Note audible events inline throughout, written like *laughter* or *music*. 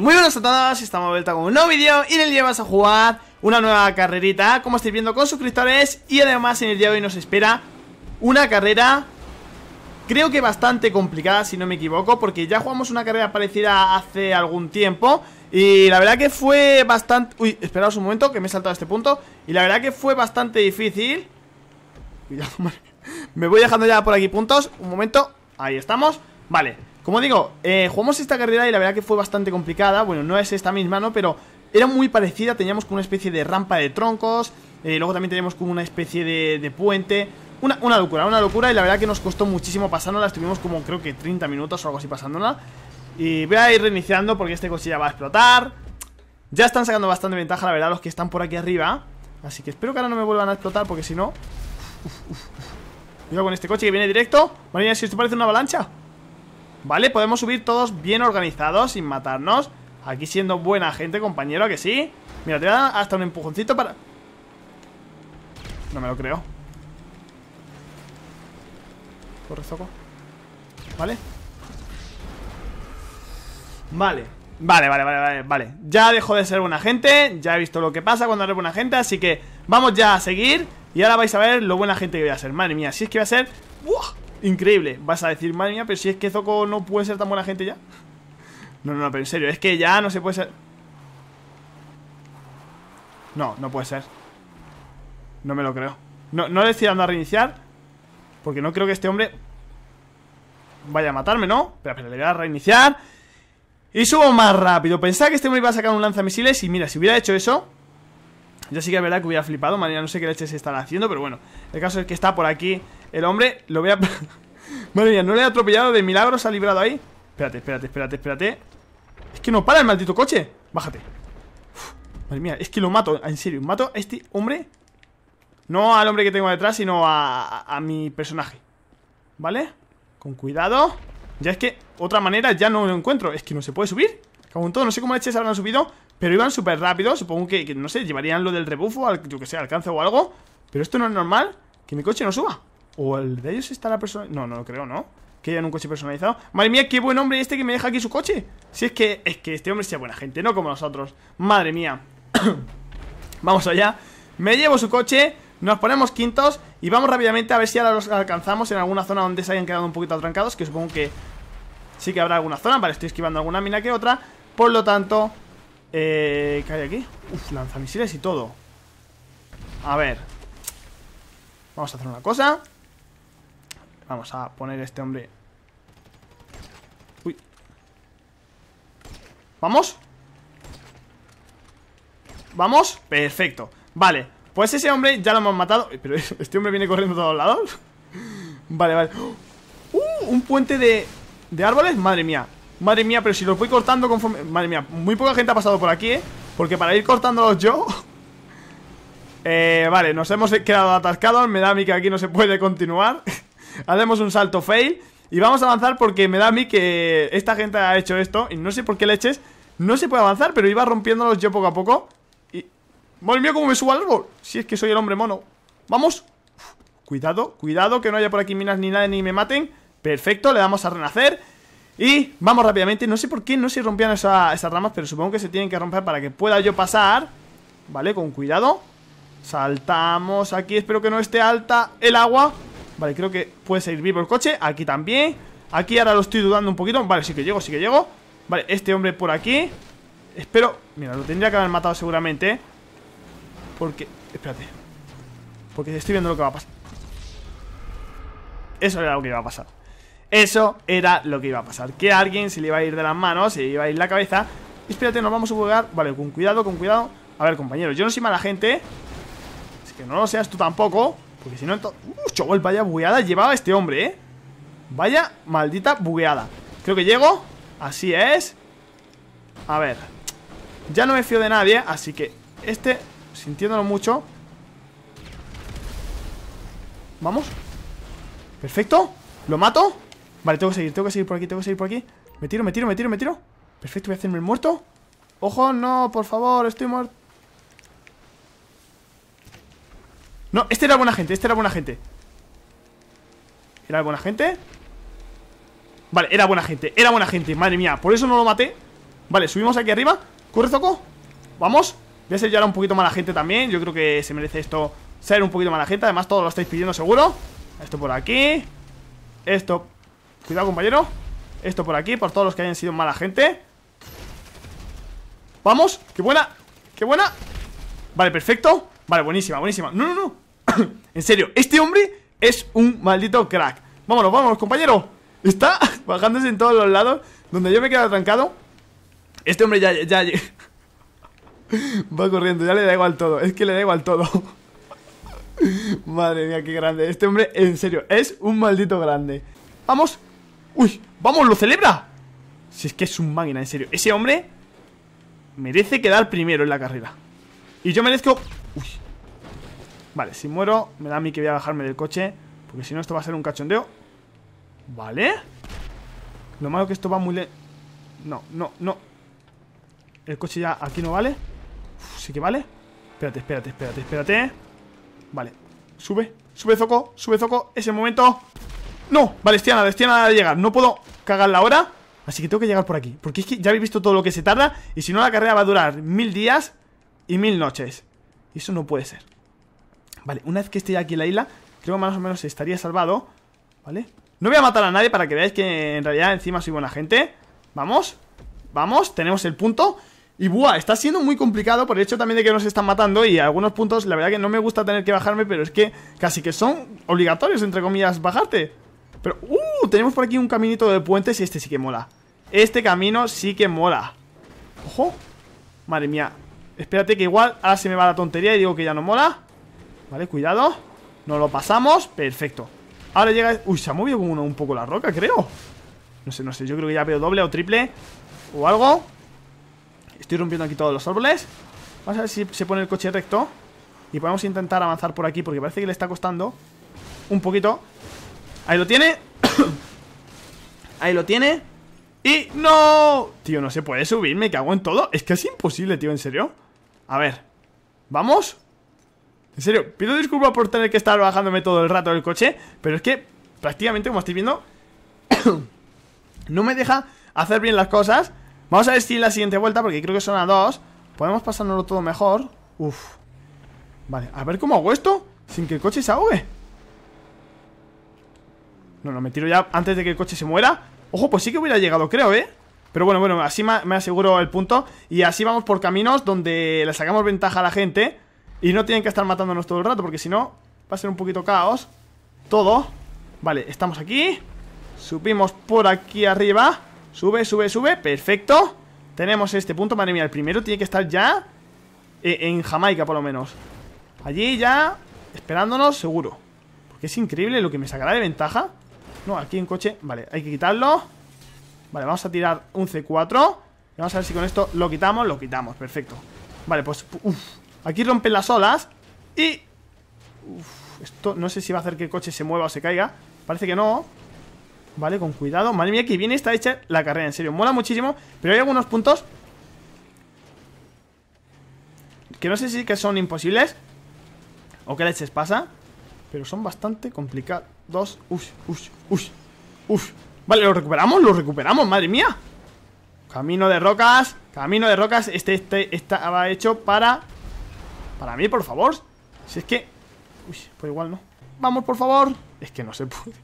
muy buenas a todos, estamos de vuelta con un nuevo vídeo y en el día vas a jugar una nueva carrerita Como estáis viendo con suscriptores y además en el día de hoy nos espera una carrera Creo que bastante complicada si no me equivoco porque ya jugamos una carrera parecida hace algún tiempo Y la verdad que fue bastante... Uy, esperaos un momento que me he saltado a este punto Y la verdad que fue bastante difícil *laughs* me voy dejando ya por aquí puntos, un momento, ahí estamos Vale como digo, eh, jugamos esta carrera y la verdad que fue bastante complicada. Bueno, no es esta misma, ¿no? Pero era muy parecida. Teníamos como una especie de rampa de troncos. Eh, luego también teníamos como una especie de, puente. Una, locura, una locura. Y la verdad que nos costó muchísimo pasándola. Estuvimos como creo que 30 minutos o algo así pasándola. Y voy a ir reiniciando porque este coche ya va a explotar. Ya están sacando bastante ventaja, la verdad, los que están por aquí arriba. Así que espero que ahora no me vuelvan a explotar porque si no... Cuidado con este coche que viene directo. Marina, si esto parece una avalancha. ¿Vale? Podemos subir todos bien organizados Sin matarnos Aquí siendo buena gente, compañero, que sí? Mira, te voy a dar hasta un empujoncito para... No me lo creo Corre, Zoco ¿Vale? Vale Vale, vale, vale, vale, vale Ya dejo de ser buena gente Ya he visto lo que pasa cuando eres buena gente Así que vamos ya a seguir Y ahora vais a ver lo buena gente que voy a ser Madre mía, si es que voy a ser... ¡Buah! increíble. Vas a decir, madre pero si es que Zoco no puede ser tan buena gente ya. No, no, no, pero en serio, es que ya no se puede ser. No, no puede ser. No me lo creo. No, no le estoy dando a reiniciar. Porque no creo que este hombre vaya a matarme, ¿no? Pero, pero le voy a reiniciar. Y subo más rápido. Pensaba que este hombre iba a sacar un lanzamisiles. Y mira, si hubiera hecho eso, ya sí que es verdad que hubiera flipado, María no sé qué leches están haciendo, pero bueno. El caso es que está por aquí el hombre, lo voy a... *laughs* Madre mía, no le he atropellado de milagros, se ha librado ahí. Espérate, espérate, espérate, espérate. Es que no para el maldito coche. Bájate. madre mía, es que lo mato, en serio, mato a este hombre. No al hombre que tengo detrás, sino a, mi personaje. ¿Vale? Con cuidado. Ya es que otra manera ya no lo encuentro. Es que no se puede subir. Como en todo, no sé cómo leches habrán subido. Pero iban súper rápido, supongo que, no sé, llevarían lo del rebufo, al, yo que sé, alcance o algo. Pero esto no es normal, que mi coche no suba. O el de ellos está la persona... No, no lo creo, ¿no? Que hayan un coche personalizado. Madre mía, qué buen hombre este que me deja aquí su coche. Si es que, es que este hombre sea buena gente, no como nosotros. Madre mía. *coughs* vamos allá. Me llevo su coche, nos ponemos quintos y vamos rápidamente a ver si ahora los alcanzamos en alguna zona donde se hayan quedado un poquito atrancados, que supongo que sí que habrá alguna zona, vale, estoy esquivando alguna mina que otra. Por lo tanto, eh, ¿Qué hay aquí? Uf, lanzamisiles y todo A ver Vamos a hacer una cosa Vamos a poner a este hombre Uy ¿Vamos? ¿Vamos? Perfecto Vale, pues ese hombre ya lo hemos matado Pero *laughs* este hombre viene corriendo a todos lados *laughs* Vale, vale ¡Oh! ¡Uh! Un puente de, de árboles Madre mía Madre mía, pero si los voy cortando conforme... Madre mía, muy poca gente ha pasado por aquí, ¿eh? Porque para ir cortándolos yo... *laughs* eh, vale, nos hemos quedado atascados. Me da a mí que aquí no se puede continuar. *laughs* Hacemos un salto fail. Y vamos a avanzar porque me da a mí que esta gente ha hecho esto. Y no sé por qué leches. No se puede avanzar, pero iba rompiéndolos yo poco a poco. Y... Madre mía, cómo me subo al Si es que soy el hombre mono. ¡Vamos! cuidado, cuidado, que no haya por aquí minas ni nada ni me maten. Perfecto, le damos a renacer. Y vamos rápidamente, no sé por qué no se rompían esas ramas Pero supongo que se tienen que romper para que pueda yo pasar Vale, con cuidado Saltamos aquí, espero que no esté alta el agua Vale, creo que puede seguir vivo el coche Aquí también Aquí ahora lo estoy dudando un poquito Vale, sí que llego, sí que llego Vale, este hombre por aquí Espero... Mira, lo tendría que haber matado seguramente ¿eh? Porque... Espérate Porque estoy viendo lo que va a pasar Eso era lo que iba a pasar eso era lo que iba a pasar Que a alguien se le iba a ir de las manos, se le iba a ir la cabeza Espérate, nos vamos a jugar Vale, con cuidado, con cuidado A ver, compañeros, yo no soy mala gente Así que no lo seas tú tampoco Porque si no, entonces... Uh, chaval, vaya bugueada llevaba este hombre, eh Vaya maldita bugueada Creo que llego, así es A ver Ya no me fío de nadie, así que Este, sintiéndolo mucho Vamos Perfecto, lo mato Vale, tengo que seguir, tengo que seguir por aquí, tengo que seguir por aquí Me tiro, me tiro, me tiro, me tiro Perfecto, voy a hacerme el muerto Ojo, no, por favor, estoy muerto No, este era buena gente, este era buena gente ¿Era buena gente? Vale, era buena gente, era buena gente Madre mía, por eso no lo maté Vale, subimos aquí arriba Corre, Zoco Vamos Voy a ser yo ahora un poquito mala gente también Yo creo que se merece esto Ser un poquito mala gente Además, todos lo estáis pidiendo seguro Esto por aquí Esto Cuidado, compañero Esto por aquí, por todos los que hayan sido mala gente Vamos, qué buena Qué buena Vale, perfecto Vale, buenísima, buenísima No, no, no *clears throat* En serio, este hombre es un maldito crack Vámonos, vámonos, compañero Está *laughs* bajándose en todos los lados Donde yo me he quedado trancado Este hombre ya, ya, ya *laughs* Va corriendo, ya le da igual todo Es que le da igual todo *laughs* Madre mía, qué grande Este hombre, en serio, es un maldito grande Vamos ¡Uy! ¡Vamos! ¡Lo celebra! Si es que es un máquina, en serio Ese hombre merece quedar primero en la carrera Y yo merezco... ¡Uy! Vale, si muero, me da a mí que voy a bajarme del coche Porque si no esto va a ser un cachondeo Vale Lo malo que esto va muy le... No, no, no El coche ya aquí no vale Sí que vale Espérate, espérate, espérate, espérate Vale, sube, sube Zoco, sube Zoco Ese momento no, estoy a nada de llegar No puedo la hora, Así que tengo que llegar por aquí Porque es que ya habéis visto todo lo que se tarda Y si no la carrera va a durar mil días y mil noches Y eso no puede ser Vale, una vez que esté aquí en la isla Creo que más o menos estaría salvado ¿Vale? No voy a matar a nadie para que veáis que en realidad encima soy buena gente Vamos, vamos, tenemos el punto Y buah, está siendo muy complicado por el hecho también de que nos están matando Y algunos puntos, la verdad que no me gusta tener que bajarme Pero es que casi que son obligatorios, entre comillas, bajarte pero, ¡uh! Tenemos por aquí un caminito de puentes y este sí que mola Este camino sí que mola ¡Ojo! Madre mía Espérate que igual ahora se me va la tontería y digo que ya no mola Vale, cuidado Nos lo pasamos, perfecto Ahora llega... Uy, se ha movido como un poco la roca, creo No sé, no sé, yo creo que ya veo doble o triple O algo Estoy rompiendo aquí todos los árboles Vamos a ver si se pone el coche recto Y podemos intentar avanzar por aquí Porque parece que le está costando Un poquito Ahí lo tiene *coughs* Ahí lo tiene Y no Tío, no se puede subir, me cago en todo Es que es imposible, tío, en serio A ver, ¿vamos? En serio, pido disculpas por tener que estar bajándome todo el rato del coche Pero es que prácticamente, como estáis viendo *coughs* No me deja hacer bien las cosas Vamos a ver si la siguiente vuelta, porque creo que son a dos Podemos pasárnoslo todo mejor Uf Vale, a ver cómo hago esto Sin que el coche se ahogue no, no, me tiro ya antes de que el coche se muera Ojo, pues sí que hubiera llegado, creo, ¿eh? Pero bueno, bueno, así me aseguro el punto Y así vamos por caminos donde le sacamos ventaja a la gente Y no tienen que estar matándonos todo el rato Porque si no, va a ser un poquito caos Todo Vale, estamos aquí Subimos por aquí arriba Sube, sube, sube, perfecto Tenemos este punto, madre mía, el primero tiene que estar ya eh, En Jamaica por lo menos Allí ya, esperándonos, seguro Porque es increíble lo que me sacará de ventaja no, aquí en un coche Vale, hay que quitarlo Vale, vamos a tirar un C4 y vamos a ver si con esto lo quitamos Lo quitamos, perfecto Vale, pues, Aquí rompen las olas Y... esto no sé si va a hacer que el coche se mueva o se caiga Parece que no Vale, con cuidado Madre mía, que bien está hecha la carrera, en serio Mola muchísimo Pero hay algunos puntos Que no sé si que son imposibles O que leches pasa pero son bastante complicados. Uf, uy, uy, uf. Vale, ¿lo recuperamos? ¿Lo recuperamos? ¡Madre mía! Camino de rocas. Camino de rocas. Este, este, estaba hecho para... Para mí, por favor. Si es que... Uy, pues igual no. ¡Vamos, por favor! Es que no se puede.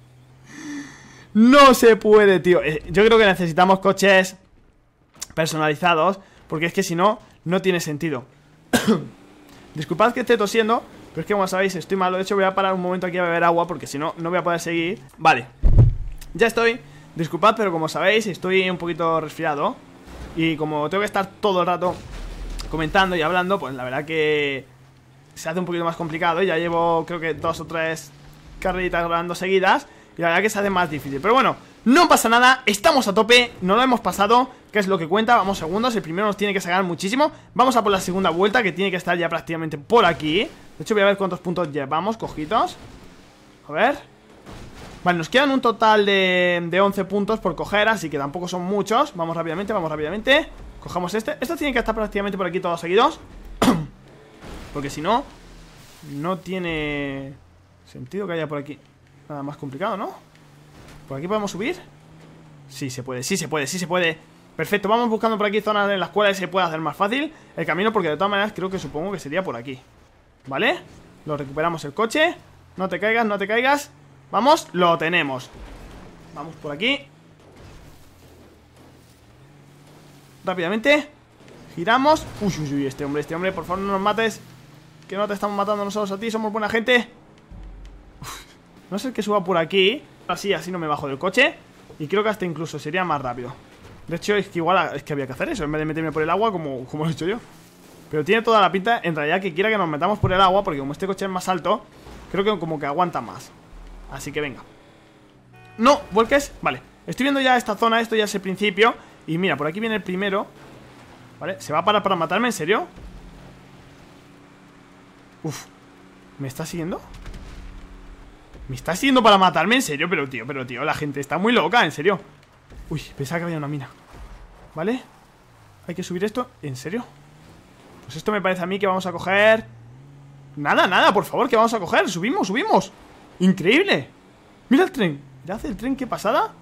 No se puede, tío. Eh, yo creo que necesitamos coches personalizados. Porque es que si no, no tiene sentido. *coughs* Disculpad que esté tosiendo. Pero es que como sabéis, estoy malo De hecho voy a parar un momento aquí a beber agua Porque si no, no voy a poder seguir Vale, ya estoy Disculpad, pero como sabéis, estoy un poquito resfriado Y como tengo que estar todo el rato comentando y hablando Pues la verdad que se hace un poquito más complicado Ya llevo, creo que dos o tres carreritas grabando seguidas Y la verdad que se hace más difícil Pero bueno, no pasa nada, estamos a tope No lo hemos pasado, que es lo que cuenta Vamos segundos, el primero nos tiene que sacar muchísimo Vamos a por la segunda vuelta, que tiene que estar ya prácticamente por aquí de hecho voy a ver cuántos puntos llevamos cojitos A ver Vale, nos quedan un total de, de 11 puntos por coger Así que tampoco son muchos Vamos rápidamente, vamos rápidamente Cojamos este esto tiene que estar prácticamente por aquí todos seguidos *clears throat* Porque si no No tiene sentido que haya por aquí Nada más complicado, ¿no? ¿Por aquí podemos subir? Sí, se puede, sí se puede, sí se puede Perfecto, vamos buscando por aquí zonas en las cuales se pueda hacer más fácil el camino Porque de todas maneras creo que supongo que sería por aquí ¿Vale? Lo recuperamos el coche No te caigas, no te caigas Vamos, lo tenemos Vamos por aquí Rápidamente Giramos Uy, uy, uy, este hombre, este hombre, por favor no nos mates Que no te estamos matando nosotros a ti, somos buena gente No sé el que suba por aquí Así, así no me bajo del coche Y creo que hasta incluso sería más rápido De hecho, es que igual es que había que hacer eso En vez de meterme por el agua como, como lo he hecho yo pero tiene toda la pinta, en realidad, que quiera que nos metamos por el agua Porque como este coche es más alto Creo que como que aguanta más Así que venga ¡No! ¿Volques? Vale Estoy viendo ya esta zona, esto ya es el principio Y mira, por aquí viene el primero Vale, ¿se va a parar para matarme? ¿En serio? Uf ¿Me está siguiendo? ¿Me está siguiendo para matarme? ¿En serio? Pero tío, pero tío, la gente está muy loca, ¿en serio? Uy, pensaba que había una mina ¿Vale? Hay que subir esto ¿En serio? Pues esto me parece a mí que vamos a coger... Nada, nada, por favor, que vamos a coger Subimos, subimos Increíble Mira el tren ya hace el tren, qué pasada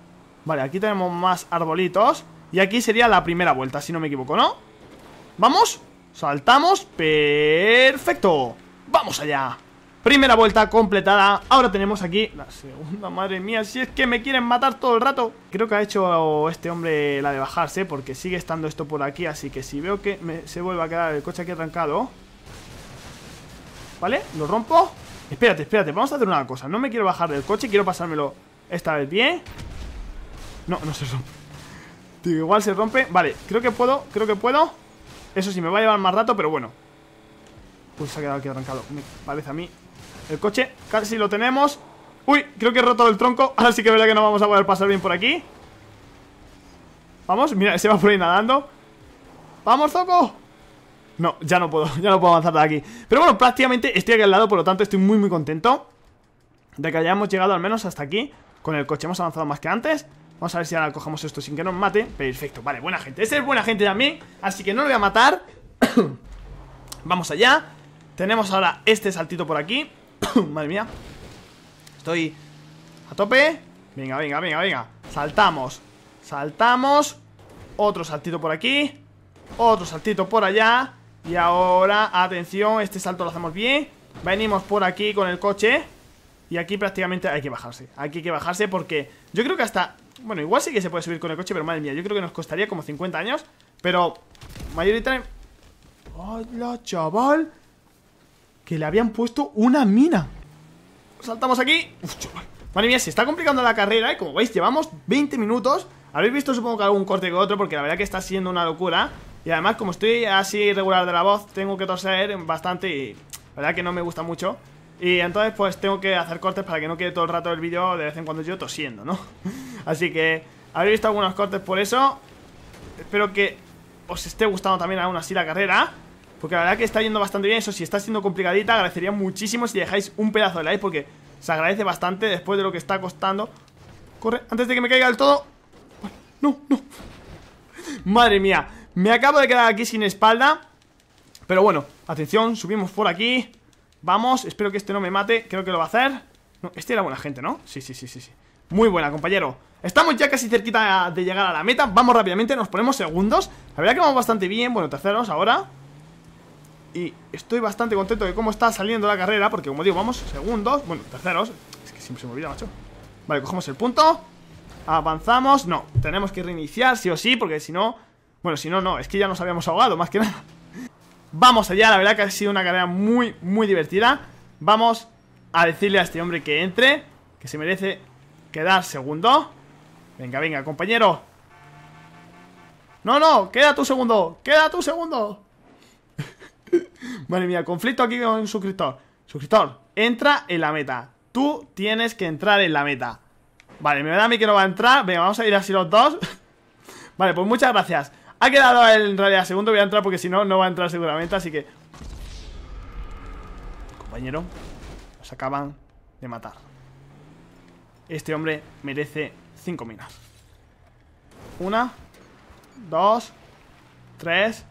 Vale, aquí tenemos más arbolitos Y aquí sería la primera vuelta, si no me equivoco, ¿no? Vamos Saltamos Perfecto Vamos allá Primera vuelta completada. Ahora tenemos aquí la segunda. Madre mía, si es que me quieren matar todo el rato. Creo que ha hecho este hombre la de bajarse porque sigue estando esto por aquí. Así que si veo que se vuelve a quedar el coche aquí arrancado. ¿Vale? ¿Lo rompo? Espérate, espérate. Vamos a hacer una cosa. No me quiero bajar del coche. Quiero pasármelo esta vez bien. No, no se rompe. igual se rompe. Vale, creo que puedo, creo que puedo. Eso sí, me va a llevar más rato, pero bueno. Pues se ha quedado aquí arrancado. Vale, a mí el coche casi lo tenemos Uy, creo que he roto el tronco Ahora *laughs* sí que es verdad que no vamos a poder pasar bien por aquí Vamos, mira, se va por ahí nadando ¡Vamos, Zoco! No, ya no puedo, *laughs* ya no puedo avanzar de aquí Pero bueno, prácticamente estoy aquí al lado Por lo tanto estoy muy muy contento De que hayamos llegado al menos hasta aquí Con el coche hemos avanzado más que antes Vamos a ver si ahora cogemos esto sin que nos mate Perfecto, vale, buena gente, ese es buena gente de mí Así que no lo voy a matar *coughs* Vamos allá Tenemos ahora este saltito por aquí *coughs* Madre mía Estoy a tope Venga, venga, venga, venga Saltamos Saltamos Otro saltito por aquí Otro saltito por allá Y ahora, atención, este salto lo hacemos bien Venimos por aquí con el coche Y aquí prácticamente hay que bajarse Aquí hay que bajarse porque yo creo que hasta Bueno, igual sí que se puede subir con el coche, pero madre mía Yo creo que nos costaría como 50 años Pero, mayoritariamente ¡Hola, chaval! que le habían puesto una mina. Saltamos aquí. Uf, Madre mía, se está complicando la carrera, Y ¿eh? Como veis, llevamos 20 minutos. habéis visto supongo que algún corte que otro, porque la verdad que está siendo una locura. Y además, como estoy así regular de la voz, tengo que toser bastante y la verdad que no me gusta mucho. Y entonces pues tengo que hacer cortes para que no quede todo el rato el vídeo de vez en cuando yo tosiendo, ¿no? *laughs* Así que habéis visto algunos cortes por eso. Espero que os esté gustando también aún así la carrera. Porque la verdad que está yendo bastante bien Eso, si está siendo complicadita, agradecería muchísimo Si dejáis un pedazo de like porque se agradece bastante Después de lo que está costando Corre, antes de que me caiga del todo No, no Madre mía, me acabo de quedar aquí sin espalda Pero bueno, atención Subimos por aquí Vamos, espero que este no me mate, creo que lo va a hacer no, Este era buena gente, ¿no? Sí, sí, sí, sí, sí Muy buena, compañero Estamos ya casi cerquita de llegar a la meta Vamos rápidamente, nos ponemos segundos La verdad que vamos bastante bien, bueno, terceros ahora y estoy bastante contento de cómo está saliendo la carrera Porque como digo, vamos segundos Bueno, terceros Es que siempre se me olvida, macho Vale, cogemos el punto Avanzamos No, tenemos que reiniciar sí o sí Porque si no... Bueno, si no, no Es que ya nos habíamos ahogado, más que nada Vamos allá, la verdad que ha sido una carrera muy, muy divertida Vamos a decirle a este hombre que entre Que se merece quedar segundo Venga, venga, compañero No, no, queda tu segundo Queda tu segundo Vale, mira, conflicto aquí con un suscriptor Suscriptor, entra en la meta Tú tienes que entrar en la meta Vale, me da a mí que no va a entrar Venga, vamos a ir así los dos *laughs* Vale, pues muchas gracias Ha quedado el, en realidad segundo, voy a entrar porque si no, no va a entrar seguramente Así que Compañero Nos acaban de matar Este hombre merece cinco minas Una Dos Tres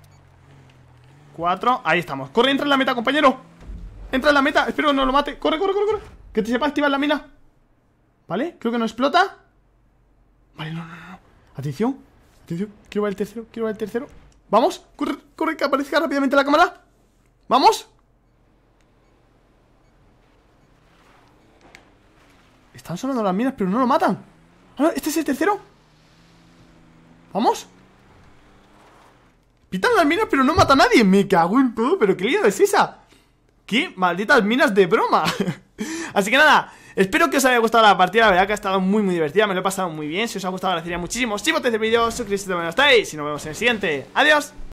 Cuatro, ahí estamos Corre, entra en la meta, compañero Entra en la meta, espero que no lo mate Corre, corre, corre, Que te sepa activar la mina Vale, creo que no explota Vale, no, no, no Atención, atención Quiero ver el tercero, quiero ver el tercero Vamos, corre, corre, que aparezca rápidamente la cámara Vamos Están sonando las minas, pero no lo matan ah, ¿Este es el tercero? ¿Vamos? Pitan las minas, pero no mata a nadie. Me cago en todo, pero qué lío es esa. ¡Qué malditas minas de broma! *laughs* Así que nada, espero que os haya gustado la partida. La verdad que ha estado muy, muy divertida. Me lo he pasado muy bien. Si os ha gustado, agradecería muchísimo. Si votéis el vídeo, suscribiros si no estáis. Y nos vemos en el siguiente. ¡Adiós!